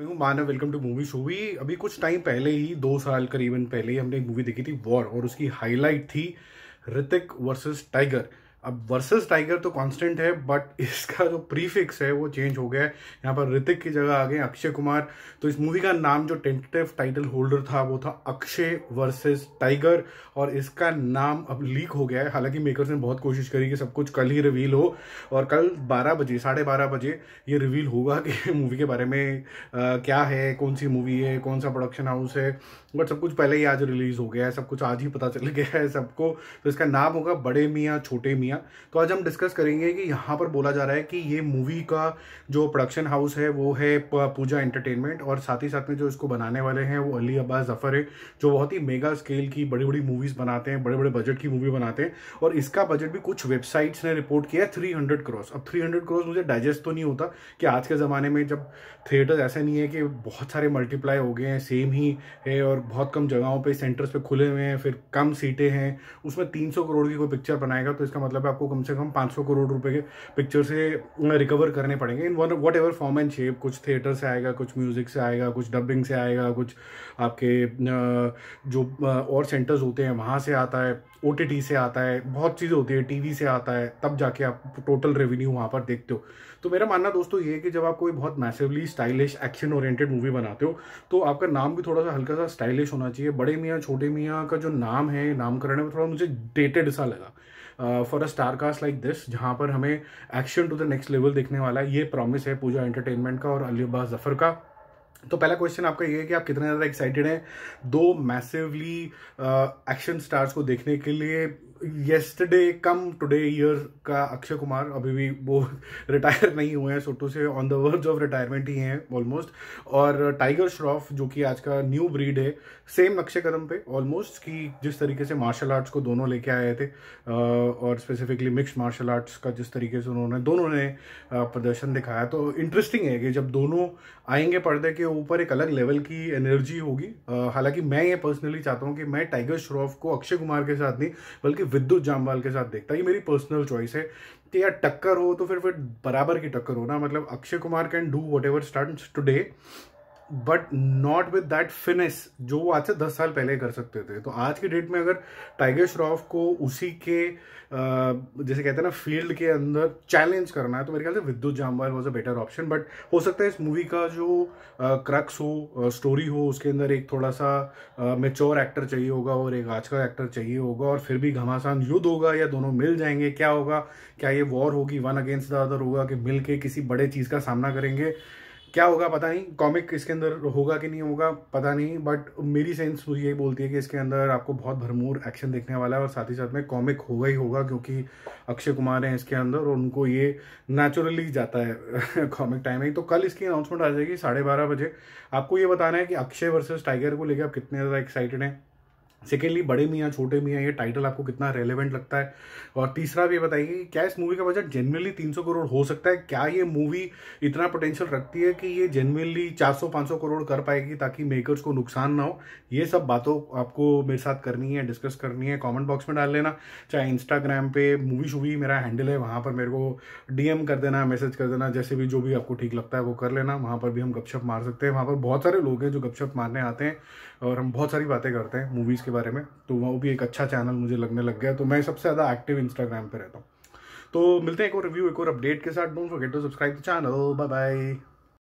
मैं हूँ Manav welcome to movie show भी अभी कुछ टाइम पहले ही दो साल करीबन पहले ही हमने एक मूवी देखी थी वॉर और उसकी हाईलाइट थी ऋतिक वर्सेस टाइगर अब वर्सेस टाइगर तो कांस्टेंट है बट इसका जो प्रीफिक्स है वो चेंज हो गया है यहाँ पर ऋतिक की जगह आ गए अक्षय कुमार तो इस मूवी का नाम जो टेंटेटिव टाइटल होल्डर था वो था अक्षय वर्सेस टाइगर और इसका नाम अब लीक हो गया है हालांकि मेकर्स ने बहुत कोशिश करी कि सब कुछ कल ही रिवील हो और कल बारह बजे साढ़े बारह बजे ये रिवील होगा कि मूवी के बारे में आ, क्या है कौन सी मूवी है कौन सा प्रोडक्शन हाउस है बट सब कुछ पहले ही आज रिलीज़ हो गया है सब कुछ आज ही पता चल गया है सबको तो इसका नाम होगा बड़े मियाँ छोटे मियाँ दुनिया तो आज हम डिस्कस करेंगे कि यहाँ पर बोला जा रहा है कि ये मूवी का जो प्रोडक्शन हाउस है वो है पूजा एंटरटेनमेंट और साथ ही साथ में जो इसको बनाने वाले हैं वो अली अब्बास जफ़र है जो बहुत ही मेगा स्केल की बड़ी बड़ी मूवीज़ बनाते हैं बड़े बड़े बजट की मूवी बनाते हैं और इसका बजट भी कुछ वेबसाइट्स ने रिपोर्ट किया है थ्री हंड्रेड क्रॉस अब थ्री हंड्रेड क्रॉस मुझे डाइजेस्ट तो नहीं होता कि आज के ज़माने में जब थिएटर्स ऐसे नहीं है कि बहुत सारे मल्टीप्लाई हो गए हैं सेम ही है और बहुत कम जगहों पर सेंटर्स पर खुले हुए हैं फिर कम सीटें हैं उसमें तीन करोड़ की कोई पिक्चर बनाएगा तो इसका मतलब मतलब आपको कम से कम 500 करोड़ रुपए के पिक्चर से रिकवर करने पड़ेंगे in whatever form and shape कुछ थिएटर से आएगा कुछ म्यूज़िक से आएगा कुछ डबिंग से आएगा कुछ आपके जो और सेंटर्स होते हैं वहाँ से आता है ओ से आता है बहुत चीज़ें होती है टी से आता है तब जाके आप टोटल रेवेन्यू वहाँ पर देखते हो तो मेरा मानना दोस्तों ये है कि जब आप कोई बहुत massively stylish action oriented movie बनाते हो तो आपका नाम भी थोड़ा सा हल्का सा स्टाइलिश होना चाहिए बड़े मियाँ छोटे मियाँ का जो नाम है नामकरण है थोड़ा मुझे डेटेड सा लगा for a star cast like this जहाँ पर हमें action to the next level देखने वाला है ये प्रॉमिस है पूजा एंटरटेनमेंट का और अली अब्बास जफर का तो पहला क्वेश्चन आपका ये है कि आप कितने ज़्यादा एक्साइटेड हैं दो मैसिवली एक्शन स्टार्स को देखने के लिए येस्टरडे कम टुडे ईयर का अक्षय कुमार अभी भी वो रिटायर नहीं हुए हैं सोटो से on the verge of retirement ही हैं ऑलमोस्ट और टाइगर श्रॉफ जो कि आज का न्यू ब्रीड है सेम अक्षय कदम पे ऑलमोस्ट कि जिस तरीके से मार्शल आर्ट्स को दोनों लेके आए थे और स्पेसिफिकली मिक्स मार्शल आर्ट्स का जिस तरीके से उन्होंने दोनों ने प्रदर्शन दिखाया तो इंटरेस्टिंग है कि जब दोनों आएंगे पर्दे के ऊपर एक अलग लेवल की एनर्जी होगी हालांकि मैं ये पर्सनली चाहता हूँ कि मैं टाइगर श्रॉफ को अक्षय कुमार के साथ नहीं बल्कि विद्युत जामवाल के साथ देखता ये मेरी पर्सनल चॉइस है कि यार टक्कर हो तो फिर फिर बराबर की टक्कर हो ना मतलब Akshay Kumar can do whatever start today but not with that finish जो वो आज से दस साल पहले कर सकते थे तो आज की डेट में अगर टाइगर श्रॉफ को उसी के जैसे कहते हैं ना फील्ड के अंदर चैलेंज करना है तो मेरे ख्याल से Vidyut Jammwal was a better option but हो सकता है इस मूवी का जो क्रक्स हो स्टोरी हो उसके अंदर एक थोड़ा सा मेच्योर एक्टर चाहिए होगा और एक आज का एक्टर चाहिए होगा और फिर भी घमासान युद्ध होगा या दोनों मिल जाएंगे क्या होगा क्या ये वॉर होगी वन अगेंस्ट द अदर होगा कि मिल के किसी बड़े चीज़ का सामना करेंगे क्या होगा पता नहीं कॉमिक इसके अंदर होगा कि नहीं होगा पता नहीं बट मेरी सेंस मुझे ये बोलती है कि इसके अंदर आपको बहुत भरमूर एक्शन देखने वाला है और साथ ही साथ में कॉमिक होगा ही होगा क्योंकि अक्षय कुमार हैं इसके अंदर और उनको ये नेचुरली जाता है कॉमिक टाइम है तो कल इसकी अनाउंसमेंट आ जाएगी साढ़े बारह बजे आपको ये बताना है कि अक्षय वर्सेज टाइगर को लेकर आप कितने ज़्यादा एक्साइटेड हैं सेकेंडली बड़े मियाँ छोटे मियाँ ये टाइटल आपको कितना रेलिवेंट लगता है और तीसरा भी बताइए कि क्या इस मूवी का बजट जनरली 300 करोड़ हो सकता है क्या ये मूवी इतना पोटेंशियल रखती है कि ये जनरली 400-500 करोड़ कर पाएगी ताकि मेकर्स को नुकसान ना हो ये सब बातों आपको मेरे साथ करनी है डिस्कस करनी है कॉमेंट बॉक्स में डाल लेना चाहे इंस्टाग्राम पर मूवी शूवी मेरा हैंडल है वहाँ पर मेरे को डी कर देना मैसेज कर देना जैसे भी जो भी आपको ठीक लगता है वो कर लेना वहाँ पर भी हम गपशप मार सकते हैं वहाँ पर बहुत सारे लोग हैं जो गपशप मारने आते हैं और हम बहुत सारी बातें करते हैं मूवीज़ के बारे में तो वो भी एक अच्छा चैनल मुझे लगने लग गया तो मैं सबसे ज़्यादा एक्टिव इंस्टाग्राम पर रहता हूँ तो मिलते हैं एक और रिव्यू एक और अपडेट के साथ don't forget to subscribe the channel bye bye